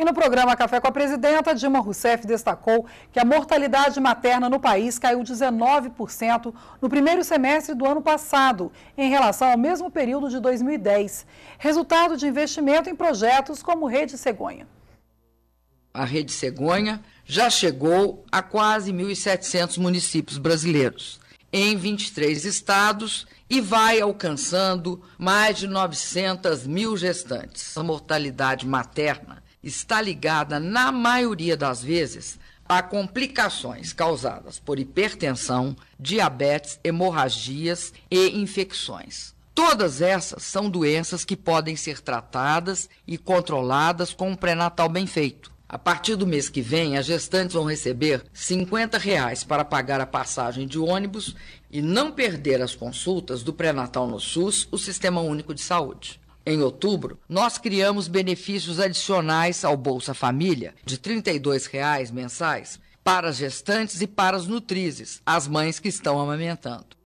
E no programa Café com a Presidenta, Dilma Rousseff destacou que a mortalidade materna no país caiu 19% no primeiro semestre do ano passado, em relação ao mesmo período de 2010, resultado de investimento em projetos como Rede Cegonha. A Rede Cegonha já chegou a quase 1.700 municípios brasileiros, em 23 estados e vai alcançando mais de 900 mil gestantes. A mortalidade materna está ligada, na maioria das vezes, a complicações causadas por hipertensão, diabetes, hemorragias e infecções. Todas essas são doenças que podem ser tratadas e controladas com um pré-natal bem feito. A partir do mês que vem, as gestantes vão receber R$ 50,00 reais para pagar a passagem de ônibus e não perder as consultas do pré-natal no SUS, o Sistema Único de Saúde. Em outubro, nós criamos benefícios adicionais ao Bolsa Família, de R$ 32 reais mensais, para as gestantes e para as nutrizes, as mães que estão amamentando.